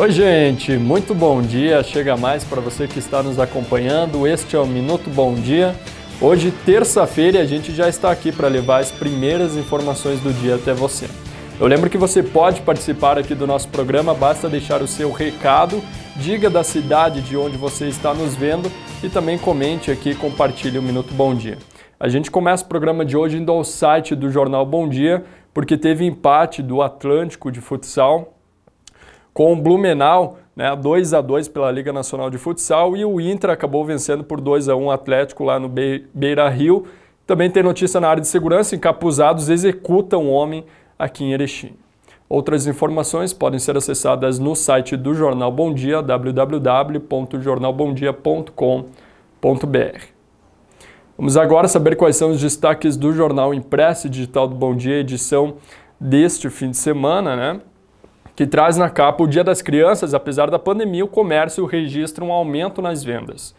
Oi, gente, muito bom dia. Chega mais para você que está nos acompanhando. Este é o Minuto Bom Dia. Hoje, terça-feira, a gente já está aqui para levar as primeiras informações do dia até você. Eu lembro que você pode participar aqui do nosso programa, basta deixar o seu recado, diga da cidade de onde você está nos vendo e também comente aqui e compartilhe o Minuto Bom Dia. A gente começa o programa de hoje indo ao site do Jornal Bom Dia, porque teve empate do Atlântico de futsal com o Blumenau, né, 2 a 2 pela Liga Nacional de Futsal e o Inter acabou vencendo por 2 a 1 o Atlético lá no Beira Rio. Também tem notícia na área de segurança, encapuzados executam um homem aqui em Erechim. Outras informações podem ser acessadas no site do Jornal Bom Dia, www.jornalbomdia.com.br. Vamos agora saber quais são os destaques do jornal impresso e digital do Bom Dia, edição deste fim de semana, né? que traz na capa o Dia das Crianças, apesar da pandemia, o comércio registra um aumento nas vendas.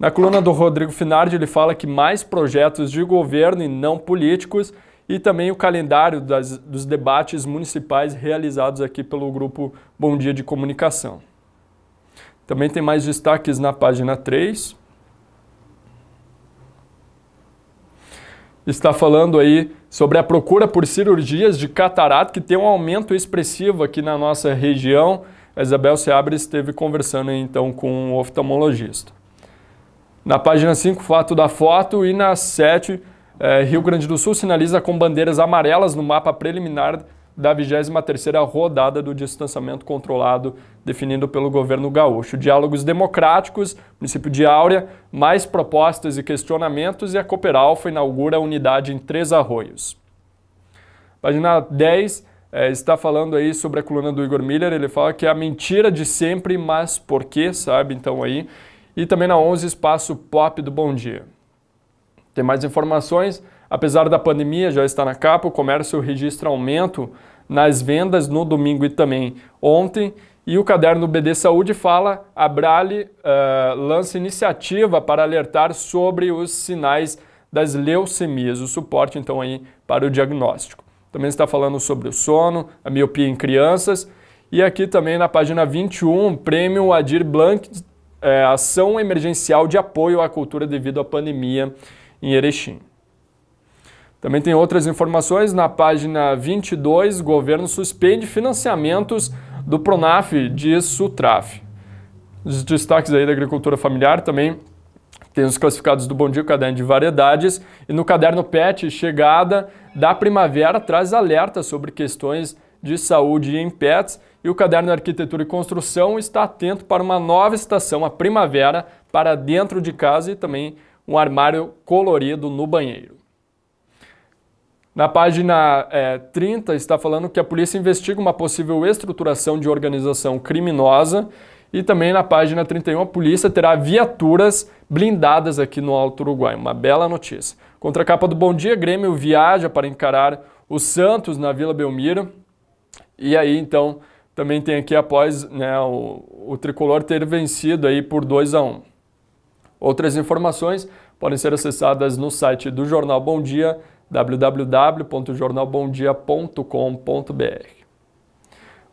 Na coluna do Rodrigo Finardi, ele fala que mais projetos de governo e não políticos e também o calendário das, dos debates municipais realizados aqui pelo grupo Bom Dia de Comunicação. Também tem mais destaques na página 3. está falando aí sobre a procura por cirurgias de catarata, que tem um aumento expressivo aqui na nossa região. A Isabel Seabra esteve conversando então com um oftalmologista. Na página 5, fato da foto, e na 7, eh, Rio Grande do Sul sinaliza com bandeiras amarelas no mapa preliminar da 23ª rodada do distanciamento controlado definido pelo governo gaúcho. Diálogos democráticos, município de Áurea, mais propostas e questionamentos e a Cooperalfa inaugura a unidade em Três Arroios. Página 10 é, está falando aí sobre a coluna do Igor Miller, ele fala que é a mentira de sempre, mas por quê, sabe? Então aí. E também na 11, espaço pop do Bom Dia. Tem mais informações? Apesar da pandemia, já está na capa, o comércio registra aumento nas vendas no domingo e também ontem. E o caderno BD Saúde fala, a Brale uh, lança iniciativa para alertar sobre os sinais das leucemias, o suporte então aí para o diagnóstico. Também está falando sobre o sono, a miopia em crianças e aqui também na página 21, Prêmio Adir Blanc, é, ação emergencial de apoio à cultura devido à pandemia em Erechim. Também tem outras informações na página 22, governo suspende financiamentos do Pronaf de Sutraf. Os destaques aí da agricultura familiar também tem os classificados do Bom Dia, o caderno de variedades, e no caderno PET, chegada da primavera, traz alerta sobre questões de saúde em pets, e o caderno Arquitetura e Construção está atento para uma nova estação, a primavera, para dentro de casa e também um armário colorido no banheiro. Na página é, 30 está falando que a polícia investiga uma possível estruturação de organização criminosa e também na página 31 a polícia terá viaturas blindadas aqui no Alto Uruguai. Uma bela notícia. Contra a capa do Bom Dia, Grêmio viaja para encarar o Santos na Vila Belmiro. E aí então também tem aqui após né, o, o, Tricolor ter vencido aí por 2 a 1. Um. Outras informações podem ser acessadas no site do jornal Bom Dia www.jornalbomdia.com.br.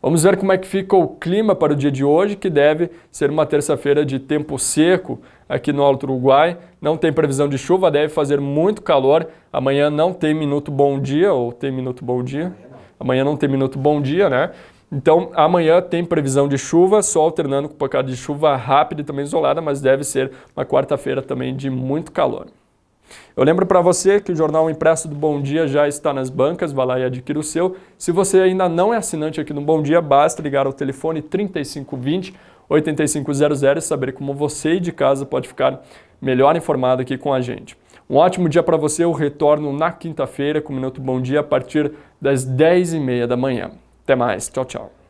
Vamos ver como é que fica o clima para o dia de hoje, que deve ser uma terça-feira de tempo seco aqui no Alto Uruguai. Não tem previsão de chuva, deve fazer muito calor. Amanhã não tem minuto bom dia, ou tem minuto bom dia? Amanhã não tem minuto bom dia, né? Então, amanhã tem previsão de chuva, só alternando com pancada de chuva rápida e também isolada, mas deve ser uma quarta-feira também de muito calor. Eu lembro para você que o jornal impresso do Bom Dia já está nas bancas, vá lá e adquira o seu. Se você ainda não é assinante aqui no Bom Dia, basta ligar ao telefone 3520 8500 e saber como você de casa pode ficar melhor informado aqui com a gente. Um ótimo dia para você, eu retorno na quinta-feira com o Minuto Bom Dia a partir das 10h30 da manhã. Até mais, tchau, tchau.